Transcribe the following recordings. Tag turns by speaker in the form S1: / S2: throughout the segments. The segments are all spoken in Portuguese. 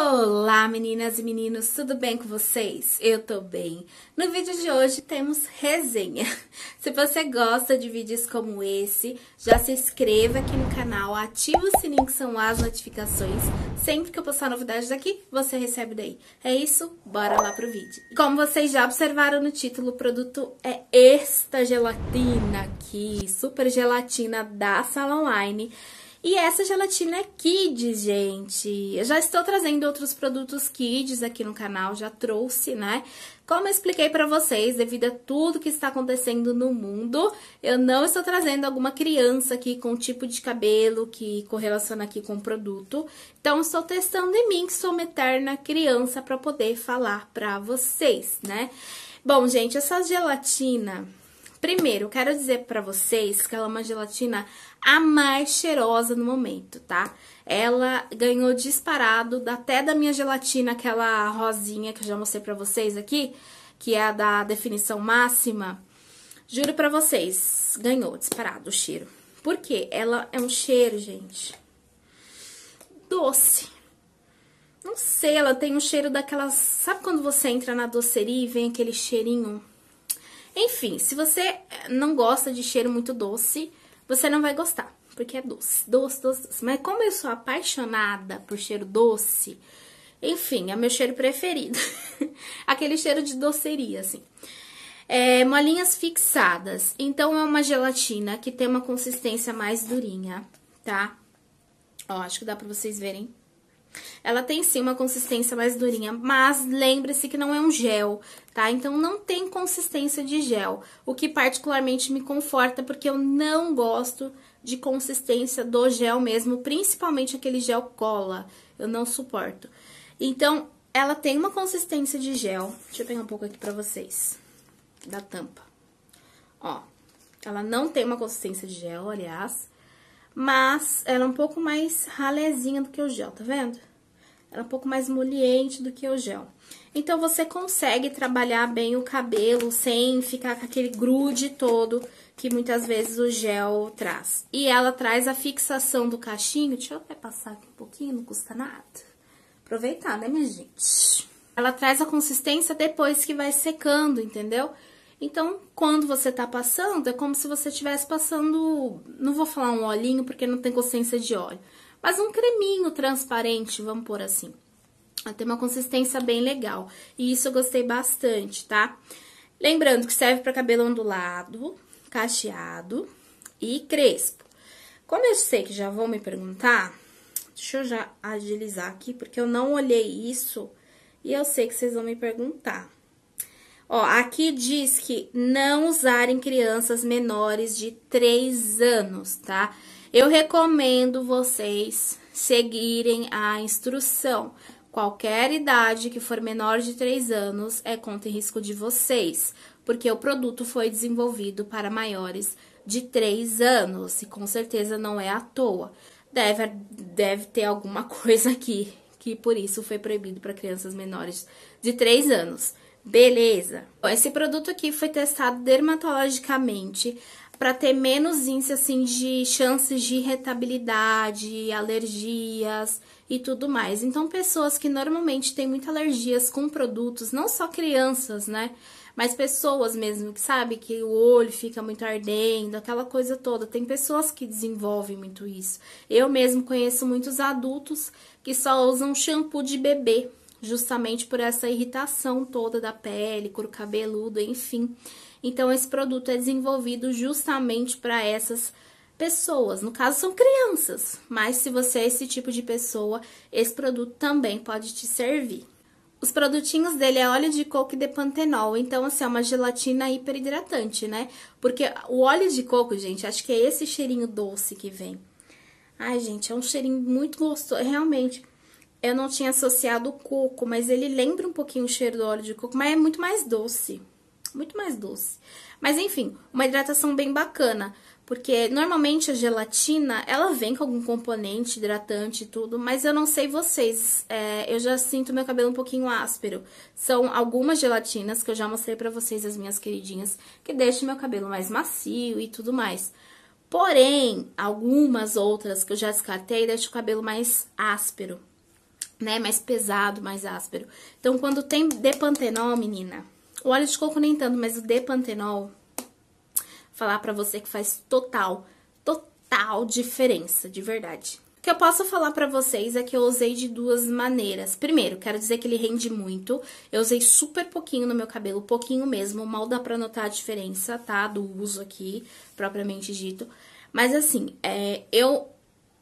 S1: Olá meninas e meninos, tudo bem com vocês? Eu tô bem. No vídeo de hoje temos resenha. Se você gosta de vídeos como esse, já se inscreva aqui no canal, ativa o sininho que são as notificações. Sempre que eu postar novidades daqui, você recebe daí. É isso, bora lá pro vídeo. Como vocês já observaram no título, o produto é esta gelatina aqui, super gelatina da Sala Online. E essa gelatina é Kids, gente. Eu já estou trazendo outros produtos Kids aqui no canal, já trouxe, né? Como eu expliquei para vocês, devido a tudo que está acontecendo no mundo, eu não estou trazendo alguma criança aqui com tipo de cabelo que correlaciona aqui com o produto. Então, estou testando em mim, que sou uma eterna criança, para poder falar para vocês, né? Bom, gente, essa gelatina Primeiro, quero dizer para vocês que ela é uma gelatina a mais cheirosa no momento, tá? Ela ganhou disparado até da minha gelatina, aquela rosinha que eu já mostrei para vocês aqui, que é a da definição máxima. Juro para vocês, ganhou disparado o cheiro. Por quê? Ela é um cheiro, gente, doce. Não sei, ela tem um cheiro daquelas... Sabe quando você entra na doceria e vem aquele cheirinho enfim, se você eh, não gosta de cheiro muito doce, você não vai gostar, porque é doce, doce, doce, doce. Mas como eu sou apaixonada por cheiro doce, enfim, é meu cheiro preferido. Aquele cheiro de doceria, assim. É, molinhas fixadas. Então, é uma gelatina que tem uma consistência mais durinha, tá? Ó, acho que dá pra vocês verem ela tem sim uma consistência mais durinha, mas lembre-se que não é um gel, tá? Então não tem consistência de gel, o que particularmente me conforta porque eu não gosto de consistência do gel mesmo, principalmente aquele gel cola, eu não suporto. Então, ela tem uma consistência de gel. Deixa eu pegar um pouco aqui pra vocês. Da tampa. Ó, ela não tem uma consistência de gel, aliás. Mas ela é um pouco mais ralezinha do que o gel, tá vendo? Ela é um pouco mais moliente do que o gel. Então, você consegue trabalhar bem o cabelo sem ficar com aquele grude todo que muitas vezes o gel traz. E ela traz a fixação do cachinho. Deixa eu até passar aqui um pouquinho, não custa nada. Aproveitar, né, minha gente? Ela traz a consistência depois que vai secando, entendeu? Então, quando você tá passando, é como se você estivesse passando... Não vou falar um olhinho, porque não tem consistência de óleo mas um creminho transparente, vamos por assim. Ela tem uma consistência bem legal. E isso eu gostei bastante, tá? Lembrando que serve para cabelo ondulado, cacheado e crespo. Como eu sei que já vão me perguntar, deixa eu já agilizar aqui, porque eu não olhei isso e eu sei que vocês vão me perguntar. Ó, aqui diz que não usarem crianças menores de 3 anos, tá? Tá? Eu recomendo vocês seguirem a instrução. Qualquer idade que for menor de 3 anos é conta em risco de vocês, porque o produto foi desenvolvido para maiores de 3 anos e com certeza não é à toa. Deve, deve ter alguma coisa aqui que por isso foi proibido para crianças menores de 3 anos. Beleza! esse produto aqui foi testado dermatologicamente para ter menos índice assim de chances de irritabilidade, alergias e tudo mais. Então, pessoas que normalmente têm muitas alergias com produtos, não só crianças, né? Mas pessoas mesmo que sabe que o olho fica muito ardendo, aquela coisa toda. Tem pessoas que desenvolvem muito isso. Eu mesmo conheço muitos adultos que só usam shampoo de bebê justamente por essa irritação toda da pele, couro cabeludo, enfim. Então, esse produto é desenvolvido justamente para essas pessoas. No caso, são crianças, mas se você é esse tipo de pessoa, esse produto também pode te servir. Os produtinhos dele é óleo de coco e depantenol, então, assim, é uma gelatina hiperidratante, né? Porque o óleo de coco, gente, acho que é esse cheirinho doce que vem. Ai, gente, é um cheirinho muito gostoso, é realmente. Eu não tinha associado o coco, mas ele lembra um pouquinho o cheiro do óleo de coco, mas é muito mais doce. Muito mais doce. Mas enfim, uma hidratação bem bacana. Porque normalmente a gelatina, ela vem com algum componente hidratante e tudo, mas eu não sei vocês, é, eu já sinto meu cabelo um pouquinho áspero. São algumas gelatinas que eu já mostrei pra vocês, as minhas queridinhas, que deixam meu cabelo mais macio e tudo mais. Porém, algumas outras que eu já descartei deixam o cabelo mais áspero né? Mais pesado, mais áspero. Então, quando tem depantenol, menina, o óleo de coco nem tanto, mas o depantenol, falar para você que faz total, total diferença, de verdade. O que eu posso falar para vocês é que eu usei de duas maneiras. Primeiro, quero dizer que ele rende muito. Eu usei super pouquinho no meu cabelo, pouquinho mesmo. Mal dá pra notar a diferença, tá? Do uso aqui, propriamente dito. Mas assim, é, eu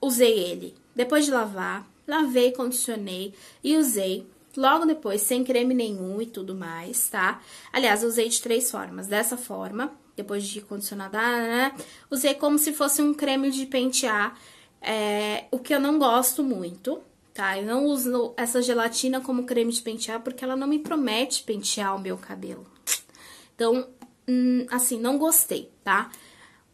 S1: usei ele depois de lavar, lavei, condicionei e usei logo depois, sem creme nenhum e tudo mais, tá? Aliás, usei de três formas. Dessa forma, depois de condicionada, né? usei como se fosse um creme de pentear, é, o que eu não gosto muito, tá? Eu não uso essa gelatina como creme de pentear porque ela não me promete pentear o meu cabelo. Então, hum, assim, não gostei, tá?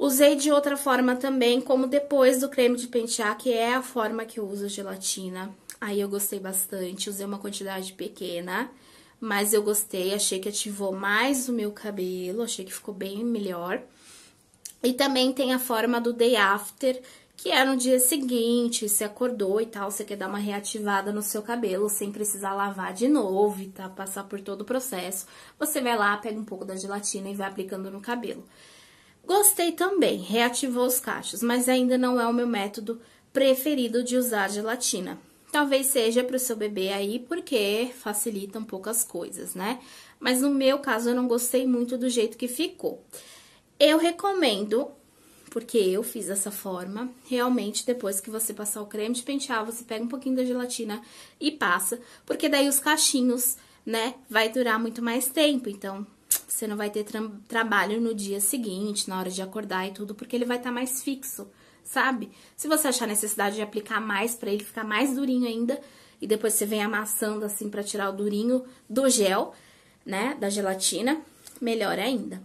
S1: Usei de outra forma também, como depois do creme de pentear, que é a forma que eu uso a gelatina. Aí eu gostei bastante, usei uma quantidade pequena, mas eu gostei, achei que ativou mais o meu cabelo, achei que ficou bem melhor. E também tem a forma do day after, que é no dia seguinte, se acordou e tal, você quer dar uma reativada no seu cabelo sem precisar lavar de novo e tá, passar por todo o processo. Você vai lá, pega um pouco da gelatina e vai aplicando no cabelo. Gostei também, reativou os cachos, mas ainda não é o meu método preferido de usar gelatina. Talvez seja para o seu bebê aí, porque facilita um pouco as coisas, né? Mas no meu caso, eu não gostei muito do jeito que ficou. Eu recomendo, porque eu fiz dessa forma, realmente depois que você passar o creme de pentear, você pega um pouquinho da gelatina e passa, porque daí os cachinhos, né, vai durar muito mais tempo. Então, você não vai ter tra trabalho no dia seguinte, na hora de acordar e tudo, porque ele vai estar tá mais fixo, sabe? Se você achar necessidade de aplicar mais para ele ficar mais durinho ainda, e depois você vem amassando assim para tirar o durinho do gel, né, da gelatina, melhor ainda.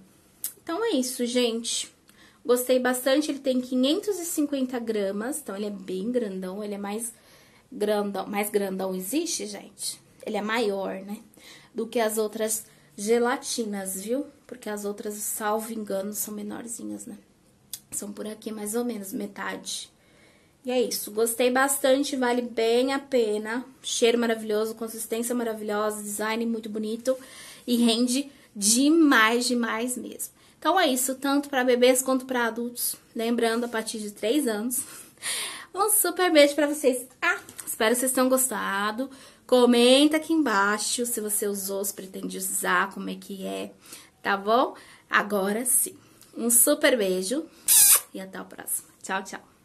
S1: Então é isso, gente. Gostei bastante, ele tem 550 gramas, então ele é bem grandão, ele é mais grandão, mais grandão existe, gente? Ele é maior, né, do que as outras gelatinas, viu? Porque as outras, salvo engano, são menorzinhas, né? São por aqui mais ou menos metade. E é isso, gostei bastante, vale bem a pena. Cheiro maravilhoso, consistência maravilhosa, design muito bonito e rende demais, demais mesmo. Então é isso, tanto para bebês quanto para adultos. Lembrando, a partir de 3 anos. Um super beijo para vocês. Ah, espero que vocês tenham gostado. Comenta aqui embaixo se você usou, se pretende usar, como é que é, tá bom? Agora sim. Um super beijo e até a próxima. Tchau, tchau.